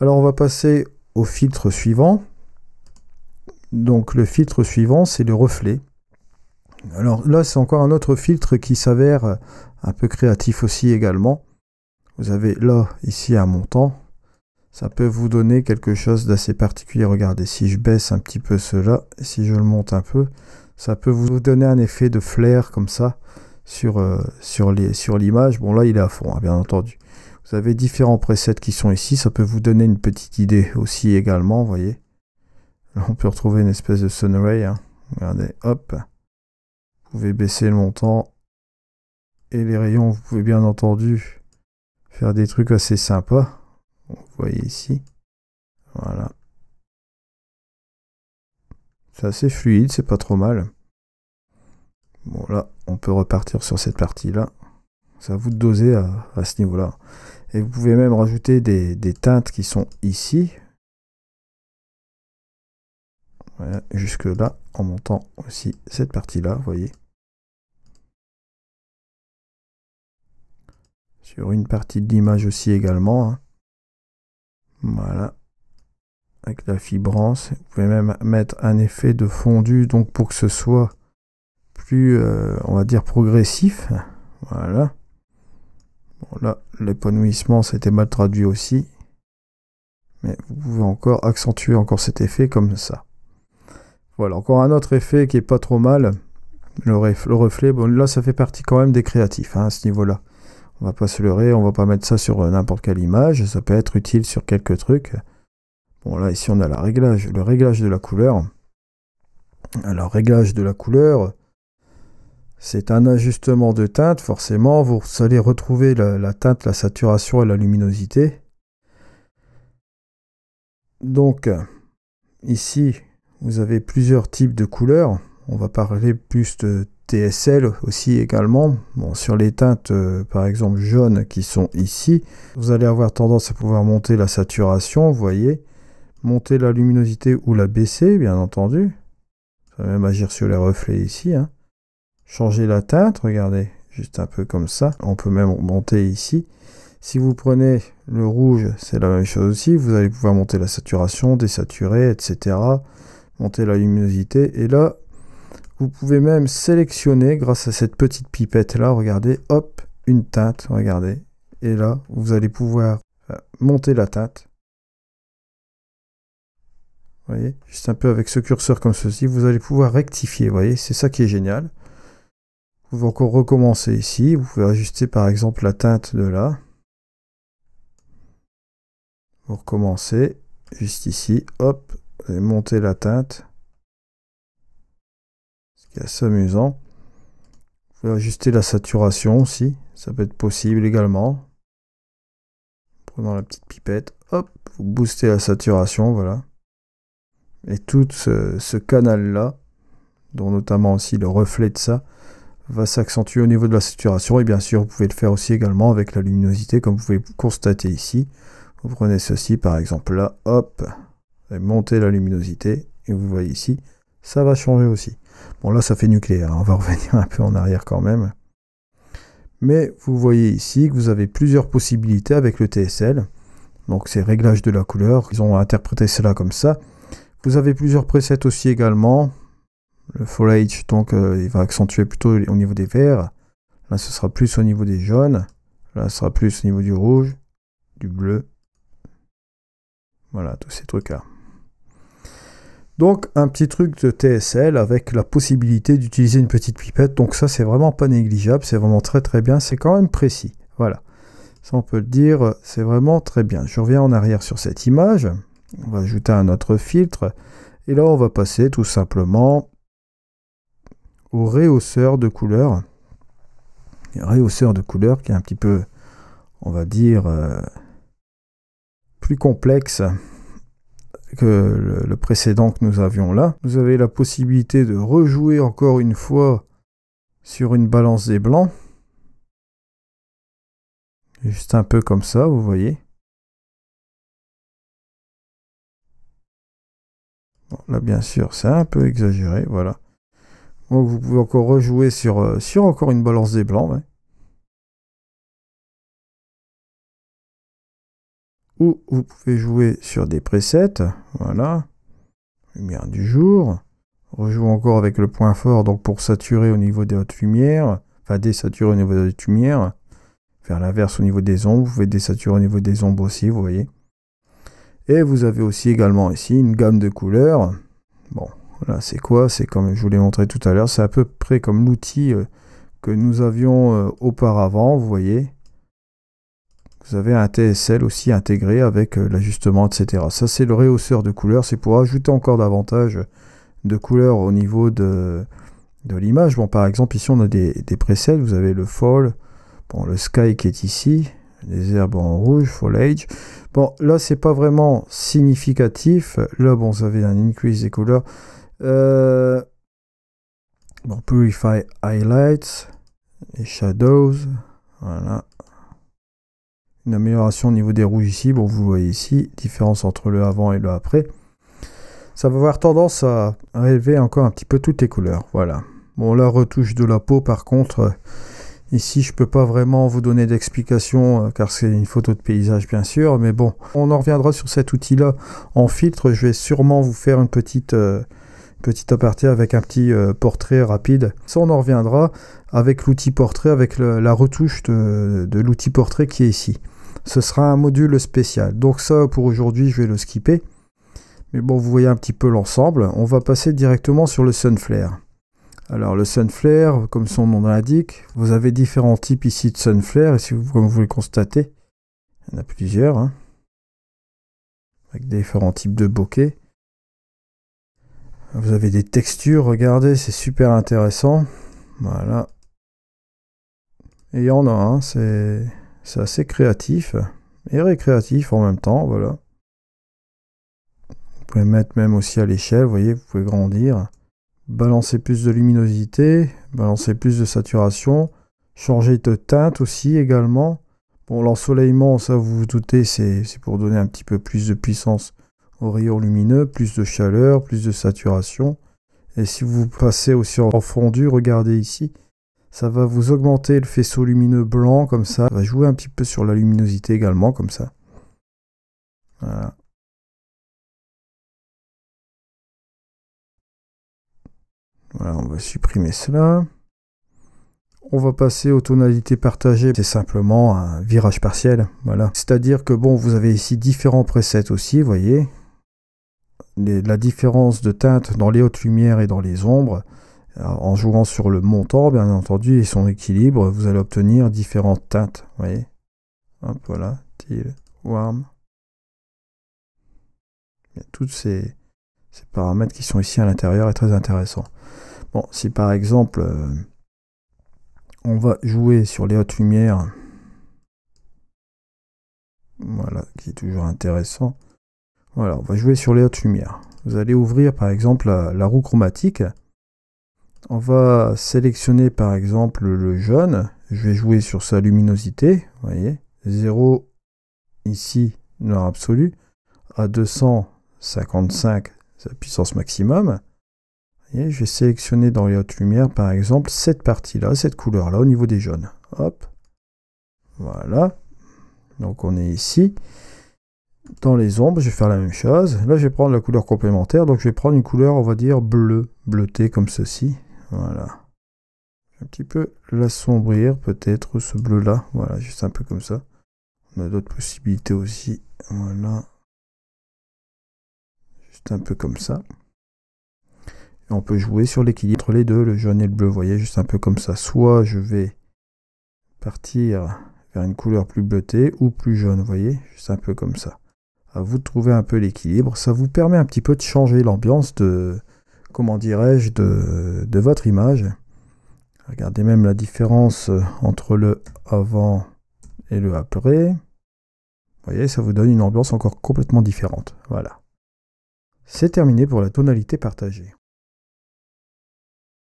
Alors on va passer au filtre suivant. Donc le filtre suivant, c'est le reflet. Alors là, c'est encore un autre filtre qui s'avère un peu créatif aussi également. Vous avez là, ici, un montant. Ça peut vous donner quelque chose d'assez particulier. Regardez, si je baisse un petit peu cela, si je le monte un peu, ça peut vous donner un effet de flair comme ça sur, euh, sur l'image. bon là, il est à fond, hein, bien entendu. Vous avez différents presets qui sont ici, ça peut vous donner une petite idée aussi également, vous voyez. Là, on peut retrouver une espèce de sunray, hein. regardez, hop. Vous pouvez baisser le montant. Et les rayons, vous pouvez bien entendu faire des trucs assez sympas. Vous voyez ici. Voilà. C'est assez fluide, c'est pas trop mal. Bon là, on peut repartir sur cette partie-là. Ça à vous de doser à, ce niveau-là. Et vous pouvez même rajouter des, teintes qui sont ici. jusque là, en montant aussi cette partie-là, vous voyez. Sur une partie de l'image aussi également. Hein. Voilà. Avec la fibrance. Vous pouvez même mettre un effet de fondu, donc pour que ce soit plus, euh, on va dire, progressif. Voilà là, l'épanouissement, été mal traduit aussi. Mais vous pouvez encore accentuer encore cet effet comme ça. Voilà, encore un autre effet qui est pas trop mal. Le, le reflet, bon là ça fait partie quand même des créatifs hein, à ce niveau-là. On va pas se leurrer, on va pas mettre ça sur euh, n'importe quelle image, ça peut être utile sur quelques trucs. Bon là ici on a la réglage, le réglage de la couleur. Alors réglage de la couleur, c'est un ajustement de teinte, forcément, vous allez retrouver la, teinte, la saturation et la luminosité. Donc, ici, vous avez plusieurs types de couleurs. On va parler plus de TSL aussi également. Bon, sur les teintes, euh, par exemple, jaunes qui sont ici, vous allez avoir tendance à pouvoir monter la saturation, vous voyez, monter la luminosité ou la baisser, bien entendu. Ça va même agir sur les reflets ici. Hein changer la teinte, regardez, juste un peu comme ça. On peut même monter ici. Si vous prenez le rouge, c'est la même chose aussi. Vous allez pouvoir monter la saturation, désaturer, etc. Monter la luminosité. Et là, vous pouvez même sélectionner, grâce à cette petite pipette là, regardez, hop, une teinte, regardez. Et là, vous allez pouvoir euh, monter la teinte. Vous voyez, juste un peu avec ce curseur comme ceci, vous allez pouvoir rectifier, voyez, c'est ça qui est génial pouvez encore recommencer ici. Vous pouvez ajuster par exemple la teinte de là. Vous recommencez juste ici. Hop, vous allez monter la teinte. Ce qui est assez amusant. Vous pouvez ajuster la saturation aussi. Ça peut être possible également. Prenant la petite pipette. Hop, vous boostez la saturation. Voilà. Et tout ce canal-là, dont notamment aussi le reflet de ça, va s'accentuer au niveau de la saturation et bien sûr vous pouvez le faire aussi également avec la luminosité comme vous pouvez constater ici vous prenez ceci par exemple là hop et montez la luminosité et vous voyez ici ça va changer aussi bon là ça fait nucléaire hein, on va revenir un peu en arrière quand même mais vous voyez ici que vous avez plusieurs possibilités avec le TSL donc ces réglages de la couleur ils ont interprété cela comme ça vous avez plusieurs presets aussi également le foliage, donc, il va accentuer plutôt au niveau des verts. Là, ce sera plus au niveau des jaunes. Là, ce sera plus au niveau du rouge, du bleu. Voilà, tous ces trucs-là. Donc, un petit truc de TSL avec la possibilité d'utiliser une petite pipette. Donc ça, c'est vraiment pas négligeable. C'est vraiment très très bien. C'est quand même précis. Voilà. Ça, on peut le dire. C'est vraiment très bien. Je reviens en arrière sur cette image. On va ajouter un autre filtre. Et là, on va passer tout simplement au réhausseur de couleur. Réhausseur de couleur qui est un petit peu, on va dire, euh, plus complexe que le, précédent que nous avions là. Vous avez la possibilité de rejouer encore une fois sur une balance des blancs. Juste un peu comme ça, vous voyez. là, bien sûr, c'est un peu exagéré, voilà vous pouvez encore rejouer sur, euh, sur encore une balance des blancs. Ou vous pouvez jouer sur des presets. Voilà. Lumière du jour. Rejoue encore avec le point fort donc pour saturer au niveau des hautes lumières. Enfin, désaturer au niveau des hautes lumières. Faire l'inverse au niveau des ombres. Vous pouvez désaturer au niveau des ombres aussi, vous voyez. Et vous avez aussi également ici une gamme de couleurs. Bon, voilà, c'est quoi C'est comme je vous l'ai montré tout à l'heure, c'est à peu près comme l'outil euh, que nous avions euh, auparavant, vous voyez. Vous avez un TSL aussi intégré avec euh, l'ajustement, etc. Ça, c'est le rehausseur de couleurs, C'est pour ajouter encore davantage de couleurs au niveau de, l'image. Bon, par exemple, ici, on a des, des presets. Vous avez le fall, bon, le sky qui est ici, les herbes en rouge, foliage. Bon, là, c'est pas vraiment significatif. Là, bon, vous avez un increase des couleurs. Euh, Purify Highlights et Shadows. Voilà. Une amélioration au niveau des rouges ici. Bon, vous voyez ici, différence entre le avant et le après. Ça va avoir tendance à élever encore un petit peu toutes les couleurs. Voilà. Bon, la retouche de la peau, par contre, euh, ici, je peux pas vraiment vous donner d'explication euh, car c'est une photo de paysage, bien sûr. Mais bon, on en reviendra sur cet outil-là en filtre. Je vais sûrement vous faire une petite petit aparté avec un petit euh, portrait rapide. Ça, on en reviendra avec l'outil portrait, avec la retouche de, l'outil portrait qui est ici. Ce sera un module spécial. Donc ça, pour aujourd'hui, je vais le skipper. Mais bon, vous voyez un petit peu l'ensemble. On va passer directement sur le Sunflare. Alors le Sunflare, comme son nom l'indique, vous avez différents types ici de Sunflare. Et si vous, comme vous le constatez, il y en a plusieurs. Hein, avec différents types de bokeh. Vous avez des textures, regardez, c'est super intéressant. Voilà. Et il y en a, un, c'est assez créatif et récréatif en même temps, voilà. Vous pouvez mettre même aussi à l'échelle, vous voyez, vous pouvez grandir. Balancer plus de luminosité, balancer plus de saturation, changer de teinte aussi également. Bon, l'ensoleillement, ça vous vous doutez, c'est pour donner un petit peu plus de puissance rayons lumineux, plus de chaleur, plus de saturation. Et si vous passez aussi en fondu, regardez ici, ça va vous augmenter le faisceau lumineux blanc comme ça. Ça va jouer un petit peu sur la luminosité également comme ça. Voilà. Voilà, on va supprimer cela. On va passer aux tonalités partagées. C'est simplement un virage partiel. Voilà. C'est-à-dire que bon, vous avez ici différents presets aussi, voyez la différence de teinte dans les hautes lumières et dans les ombres, euh, en jouant sur le montant, bien entendu, et son équilibre, vous allez obtenir différentes teintes. Vous voyez voilà, teal, warm. Tous ces, paramètres qui sont ici à l'intérieur est très intéressant. Bon, si par exemple, euh, on va jouer sur les hautes lumières, voilà, qui est toujours intéressant. Voilà, on va jouer sur les hautes lumières. Vous allez ouvrir par exemple la, roue chromatique. On va sélectionner par exemple le jaune. Je vais jouer sur sa luminosité. Vous voyez, 0 ici, noir absolu. À 255, sa puissance maximum. Vous voyez, je vais sélectionner dans les hautes lumières par exemple cette partie-là, cette couleur-là au niveau des jaunes. Hop. Voilà. Donc on est ici dans les ombres, je vais faire la même chose. Là, je vais prendre la couleur complémentaire. Donc, je vais prendre une couleur, on va dire, bleu, bleuté comme ceci. Voilà. Un petit peu l'assombrir, peut-être, ce bleu-là. Voilà, juste un peu comme ça. On a d'autres possibilités aussi. Voilà. Juste un peu comme ça. on peut jouer sur l'équilibre entre les deux, le jaune et le bleu. voyez, juste un peu comme ça. Soit je vais partir vers une couleur plus bleutée ou plus jaune. voyez, juste un peu comme ça. Hein, vous trouvez trouver un peu l'équilibre. Ça vous permet un petit peu de changer l'ambiance de, comment dirais-je, de, votre image. Regardez même la différence euh, entre le avant et le après. Vous voyez, ça vous donne une ambiance encore complètement différente. Voilà. C'est terminé pour la tonalité partagée.